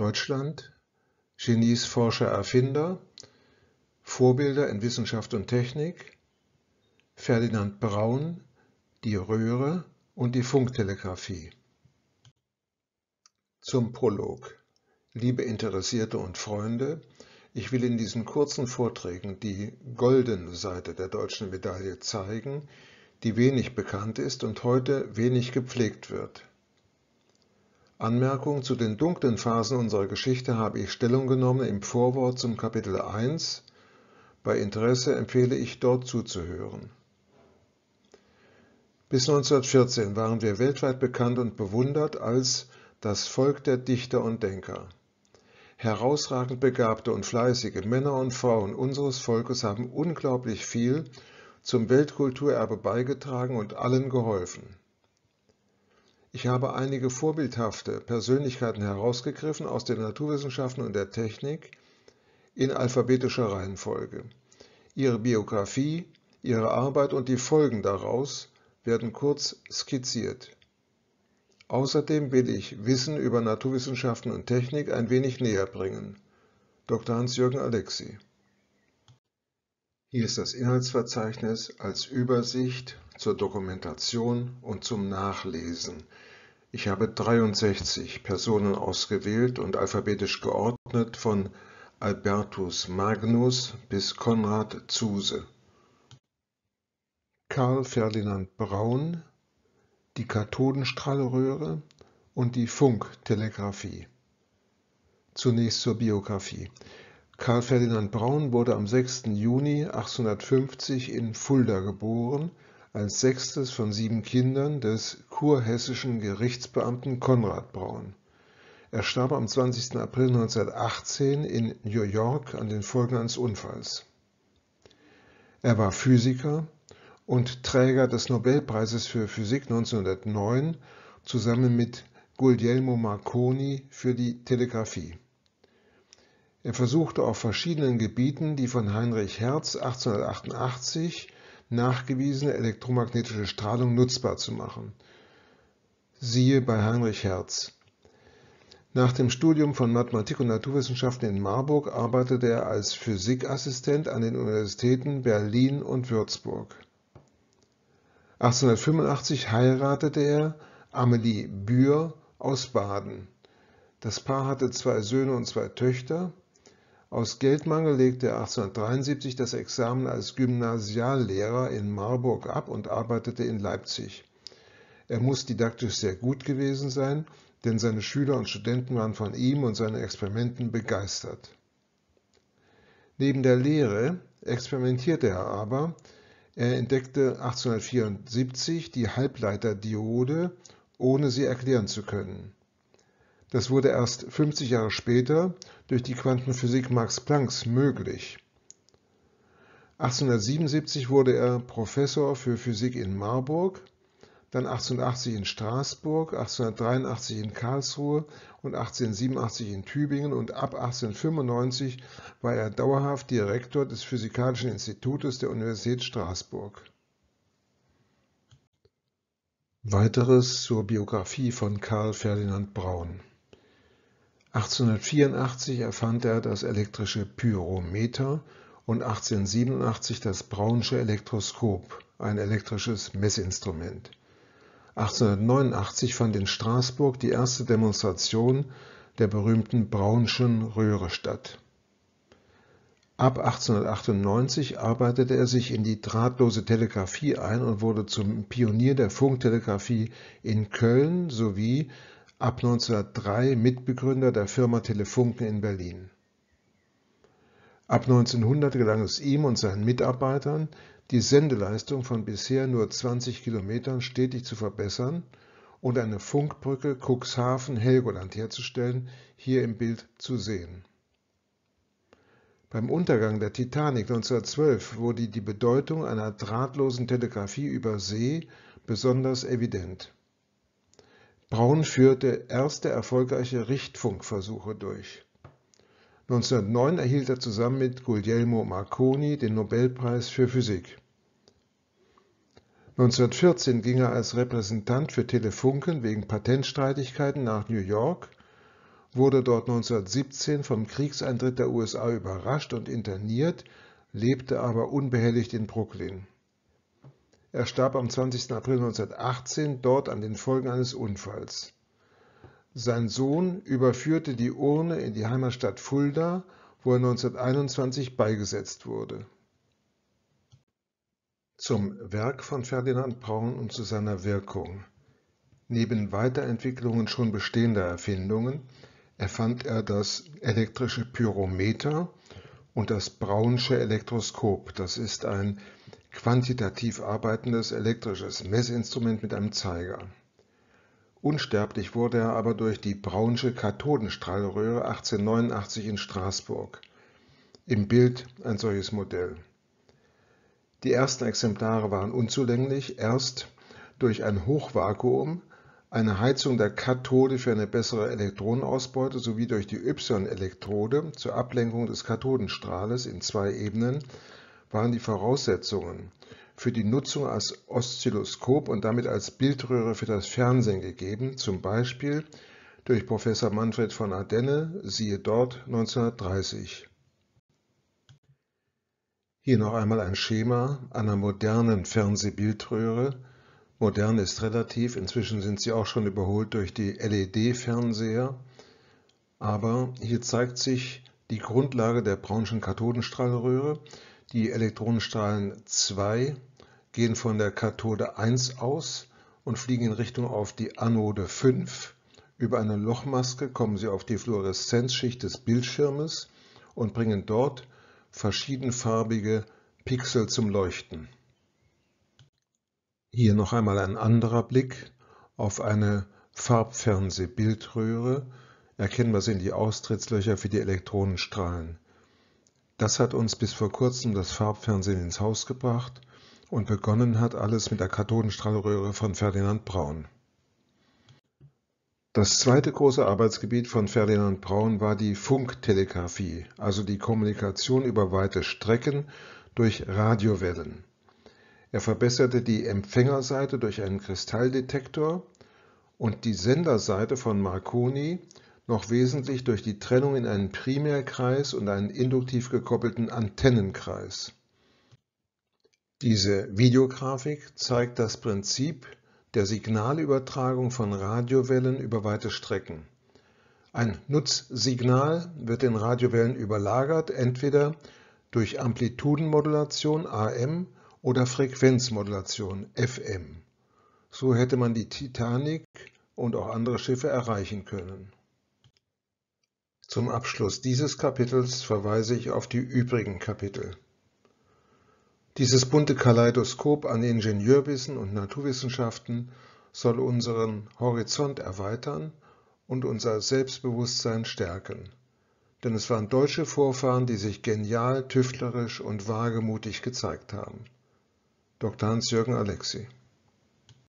Deutschland: Genies, Forscher, Erfinder; Vorbilder in Wissenschaft und Technik: Ferdinand Braun, die Röhre und die Funktelegraphie. Zum Prolog Liebe Interessierte und Freunde, ich will in diesen kurzen Vorträgen die „ goldene Seite “der Deutschen Medaille zeigen, die wenig bekannt ist und heute wenig gepflegt wird Anmerkung Zu den dunklen Phasen unserer Geschichte habe ich Stellung genommen im Vorwort zum Kapitel 1. Bei Interesse empfehle ich, dort zuzuhören. Bis 1914 waren wir weltweit bekannt und bewundert als das Volk der Dichter und Denker. Herausragend begabte und fleißige Männer und Frauen unseres Volkes haben unglaublich viel zum Weltkulturerbe beigetragen und allen geholfen. Ich habe einige vorbildhafte Persönlichkeiten herausgegriffen aus den Naturwissenschaften und der Technik in alphabetischer Reihenfolge. Ihre Biografie, ihre Arbeit und die Folgen daraus werden kurz skizziert. Außerdem will ich Wissen über Naturwissenschaften und Technik ein wenig näher bringen. Dr. Hans-Jürgen Alexi hier ist das Inhaltsverzeichnis als Übersicht zur Dokumentation und zum Nachlesen. Ich habe 63 Personen ausgewählt und alphabetisch geordnet von Albertus Magnus bis Konrad Zuse. Karl Ferdinand Braun, die Kathodenstrahlröhre und die Funktelegraphie. Zunächst zur Biografie. Karl Ferdinand Braun wurde am 6. Juni 1850 in Fulda geboren, als sechstes von sieben Kindern des kurhessischen Gerichtsbeamten Konrad Braun. Er starb am 20. April 1918 in New York an den Folgen eines Unfalls. Er war Physiker und Träger des Nobelpreises für Physik 1909 zusammen mit Guglielmo Marconi für die Telegrafie. Er versuchte auf verschiedenen Gebieten die von Heinrich Hertz 1888 nachgewiesene elektromagnetische Strahlung nutzbar zu machen. Siehe bei Heinrich Hertz. Nach dem Studium von Mathematik und Naturwissenschaften in Marburg arbeitete er als Physikassistent an den Universitäten Berlin und Würzburg. 1885 heiratete er Amelie Bühr aus Baden. Das Paar hatte zwei Söhne und zwei Töchter. Aus Geldmangel legte er 1873 das Examen als Gymnasiallehrer in Marburg ab und arbeitete in Leipzig. Er muss didaktisch sehr gut gewesen sein, denn seine Schüler und Studenten waren von ihm und seinen Experimenten begeistert. Neben der Lehre experimentierte er aber. Er entdeckte 1874 die Halbleiterdiode, ohne sie erklären zu können. Das wurde erst 50 Jahre später durch die Quantenphysik Max Plancks möglich. 1877 wurde er Professor für Physik in Marburg, dann 1880 in Straßburg, 1883 in Karlsruhe und 1887 in Tübingen und ab 1895 war er dauerhaft Direktor des Physikalischen Institutes der Universität Straßburg. Weiteres zur Biografie von Karl Ferdinand Braun. 1884 erfand er das elektrische Pyrometer und 1887 das Braunsche Elektroskop, ein elektrisches Messinstrument. 1889 fand in Straßburg die erste Demonstration der berühmten Braunschen Röhre statt. Ab 1898 arbeitete er sich in die drahtlose Telegrafie ein und wurde zum Pionier der Funktelegrafie in Köln sowie ab 1903 Mitbegründer der Firma Telefunken in Berlin. Ab 1900 gelang es ihm und seinen Mitarbeitern, die Sendeleistung von bisher nur 20 Kilometern stetig zu verbessern und eine Funkbrücke Cuxhaven-Helgoland herzustellen, hier im Bild zu sehen. Beim Untergang der Titanic 1912 wurde die Bedeutung einer drahtlosen Telegrafie über See besonders evident. Braun führte erste erfolgreiche Richtfunkversuche durch. 1909 erhielt er zusammen mit Guglielmo Marconi den Nobelpreis für Physik. 1914 ging er als Repräsentant für Telefunken wegen Patentstreitigkeiten nach New York, wurde dort 1917 vom Kriegseintritt der USA überrascht und interniert, lebte aber unbehelligt in Brooklyn er starb am 20. April 1918 dort an den Folgen eines Unfalls. Sein Sohn überführte die Urne in die Heimatstadt Fulda, wo er 1921 beigesetzt wurde. Zum Werk von Ferdinand Braun und zu seiner Wirkung. Neben Weiterentwicklungen schon bestehender Erfindungen erfand er das elektrische Pyrometer und das Braunsche Elektroskop. Das ist ein quantitativ arbeitendes elektrisches Messinstrument mit einem Zeiger. Unsterblich wurde er aber durch die Braunsche Kathodenstrahlröhre 1889 in Straßburg. Im Bild ein solches Modell. Die ersten Exemplare waren unzulänglich, erst durch ein Hochvakuum, eine Heizung der Kathode für eine bessere Elektronenausbeute sowie durch die Y-Elektrode zur Ablenkung des Kathodenstrahles in zwei Ebenen waren die Voraussetzungen für die Nutzung als Oszilloskop und damit als Bildröhre für das Fernsehen gegeben, zum Beispiel durch Professor Manfred von Ardenne, siehe dort 1930. Hier noch einmal ein Schema einer modernen Fernsehbildröhre. Modern ist relativ, inzwischen sind sie auch schon überholt durch die LED-Fernseher. Aber hier zeigt sich die Grundlage der Braunschen Kathodenstrahlröhre, die Elektronenstrahlen 2 gehen von der Kathode 1 aus und fliegen in Richtung auf die Anode 5. Über eine Lochmaske kommen sie auf die Fluoreszenzschicht des Bildschirmes und bringen dort verschiedenfarbige Pixel zum Leuchten. Hier noch einmal ein anderer Blick auf eine Farbfernsehbildröhre. Bildröhre. Erkennbar sind die Austrittslöcher für die Elektronenstrahlen. Das hat uns bis vor kurzem das Farbfernsehen ins Haus gebracht und begonnen hat alles mit der Kathodenstrahlröhre von Ferdinand Braun. Das zweite große Arbeitsgebiet von Ferdinand Braun war die Funktelegraphie, also die Kommunikation über weite Strecken durch Radiowellen. Er verbesserte die Empfängerseite durch einen Kristalldetektor und die Senderseite von Marconi noch wesentlich durch die Trennung in einen Primärkreis und einen induktiv gekoppelten Antennenkreis. Diese Videografik zeigt das Prinzip der Signalübertragung von Radiowellen über weite Strecken. Ein Nutzsignal wird den Radiowellen überlagert, entweder durch Amplitudenmodulation AM oder Frequenzmodulation FM. So hätte man die Titanic und auch andere Schiffe erreichen können. Zum Abschluss dieses Kapitels verweise ich auf die übrigen Kapitel. Dieses bunte Kaleidoskop an Ingenieurwissen und Naturwissenschaften soll unseren Horizont erweitern und unser Selbstbewusstsein stärken. Denn es waren deutsche Vorfahren, die sich genial, tüftlerisch und wagemutig gezeigt haben. Dr. Hans-Jürgen Alexi